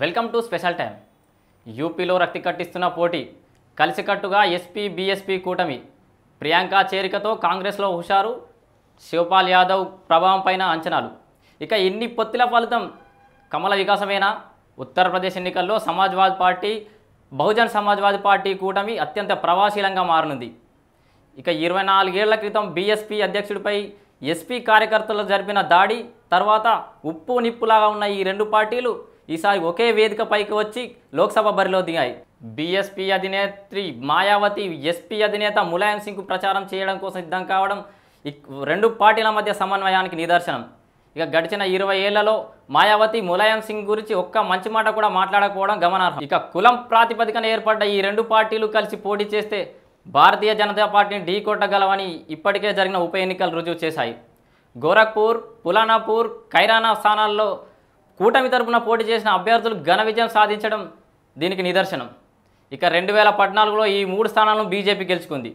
welcome to special time యూపీలో రక్తి కట్టిస్తున్న పోటీ కలిసికట్టుగా ఎస్పీ బీఎస్పీ కూటమి ప్రియాంక చేరికతో కాంగ్రెస్లో హుషారు శివపాల్ యాదవ్ ప్రభావం పైన అంచనాలు ఇక ఇన్ని పొత్తుల ఫలితం కమల వికాసమేనా ఉత్తరప్రదేశ్ ఎన్నికల్లో సమాజ్వాద్ పార్టీ బహుజన్ సమాజ్వాదీ పార్టీ కూటమి అత్యంత ప్రవాశీలంగా మారనుంది ఇక ఇరవై నాలుగేళ్ల క్రితం బీఎస్పీ అధ్యక్షుడిపై ఎస్పీ కార్యకర్తలు జరిపిన దాడి తర్వాత ఉప్పు నిప్పులాగా ఉన్న ఈ రెండు పార్టీలు ఈసారి ఒకే వేదికపైకి వచ్చి లోక్సభ బరిలో దిగాయి బీఎస్పీ అధినేత్రి మాయావతి ఎస్పీ అధినేత ములాయం సింగ్ ప్రచారం చేయడం కోసం సిద్ధం కావడం రెండు పార్టీల మధ్య సమన్వయానికి నిదర్శనం ఇక గడిచిన ఇరవై ఏళ్లలో మాయావతి ములాయం సింగ్ గురించి ఒక్క మంచి మాట కూడా మాట్లాడకపోవడం గమనార్హం ఇక కులం ప్రాతిపదికన ఏర్పడ్డ ఈ రెండు పార్టీలు కలిసి పోటీ చేస్తే భారతీయ జనతా పార్టీని ఢీకొట్టగలవని ఇప్పటికే జరిగిన ఉప ఎన్నికలు రుజువు చేశాయి గోరఖ్పూర్ పులానాపూర్ ఖైరానా స్థానాల్లో కూటమి తరపున పోటీ చేసిన అభ్యర్థులు ఘన విజయం సాధించడం దీనికి నిదర్శనం ఇక రెండు వేల పద్నాలుగులో ఈ మూడు స్థానాలను బీజేపీ గెలుచుకుంది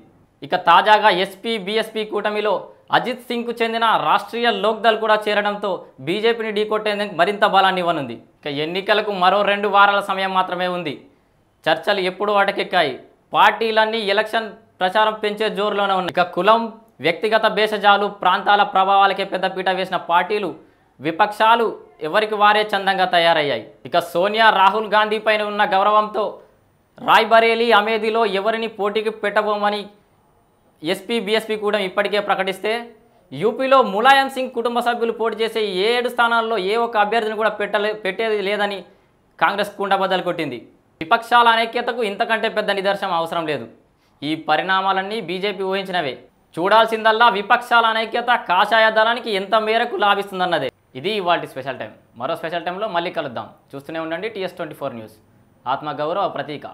ఇక తాజాగా ఎస్పీ బీఎస్పీ కూటమిలో అజిత్ సింగ్కు చెందిన రాష్ట్రీయ లోక్దల్ కూడా చేరడంతో బీజేపీని ఢీకొట్టేందుకు మరింత బలాన్ని ఇవ్వనుంది ఇక ఎన్నికలకు మరో రెండు వారాల సమయం మాత్రమే ఉంది చర్చలు ఎప్పుడూ అటకెక్కాయి పార్టీలన్నీ ఎలక్షన్ ప్రచారం పెంచే జోరులోనే ఉన్నాయి ఇక కులం వ్యక్తిగత భేషజాలు ప్రాంతాల ప్రభావాలకే పెద్దపీట వేసిన పార్టీలు విపక్షాలు ఎవరికి వారే చందంగా తయారయ్యాయి ఇక సోనియా రాహుల్ గాంధీ పైన ఉన్న గౌరవంతో రాయ్బరేలీ అమేధీలో ఎవరిని పోటీకి పెట్టబోమని ఎస్పీ బీఎస్పీ కూడా ఇప్పటికే ప్రకటిస్తే యూపీలో ములాయం సింగ్ కుటుంబ సభ్యులు పోటీ చేసే ఏడు స్థానాల్లో ఏ ఒక్క అభ్యర్థిని కూడా పెట్టలే పెట్టేది లేదని కాంగ్రెస్ కుండబద్దలు కొట్టింది విపక్షాల అనేక్యతకు ఇంతకంటే పెద్ద నిదర్శనం అవసరం లేదు ఈ పరిణామాలన్నీ బీజేపీ ఊహించినవే చూడాల్సిందల్లా విపక్షాల అనేక్యత కాషాయ దళానికి ఎంత మేరకు లాభిస్తుందన్నదే ఇది ఇవాళ స్పెషల్ టైం మరో స్పెషల్ టైంలో మళ్ళీ కలుద్దాం చూస్తూనే ఉండండి టీఎస్ ట్వంటీ ఫోర్ న్యూస్ ఆత్మగౌరవ ప్రతీక